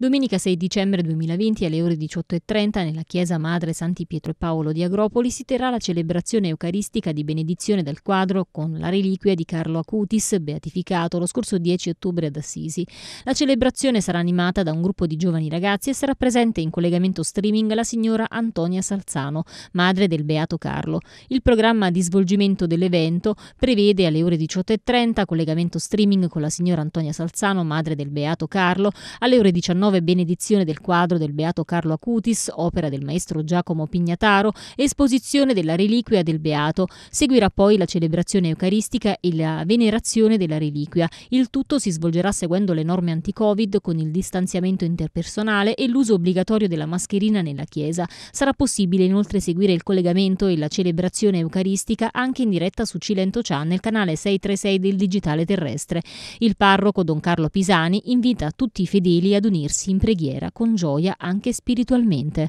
Domenica 6 dicembre 2020 alle ore 18.30 nella Chiesa Madre Santi Pietro e Paolo di Agropoli si terrà la celebrazione eucaristica di benedizione del quadro con la reliquia di Carlo Acutis, beatificato lo scorso 10 ottobre ad Assisi. La celebrazione sarà animata da un gruppo di giovani ragazzi e sarà presente in collegamento streaming la signora Antonia Salzano, madre del beato Carlo. Il programma di svolgimento dell'evento prevede alle ore 18.30 collegamento streaming con la signora Antonia Salzano, madre del beato Carlo, alle ore 19 19 benedizione del quadro del Beato Carlo Acutis, opera del maestro Giacomo Pignataro, esposizione della reliquia del Beato. Seguirà poi la celebrazione eucaristica e la venerazione della reliquia. Il tutto si svolgerà seguendo le norme anti-Covid con il distanziamento interpersonale e l'uso obbligatorio della mascherina nella Chiesa. Sarà possibile inoltre seguire il collegamento e la celebrazione eucaristica anche in diretta su Cilento nel canale 636 del Digitale Terrestre. Il parroco Don Carlo Pisani invita tutti i fedeli ad unirsi alzarsi in preghiera con gioia anche spiritualmente.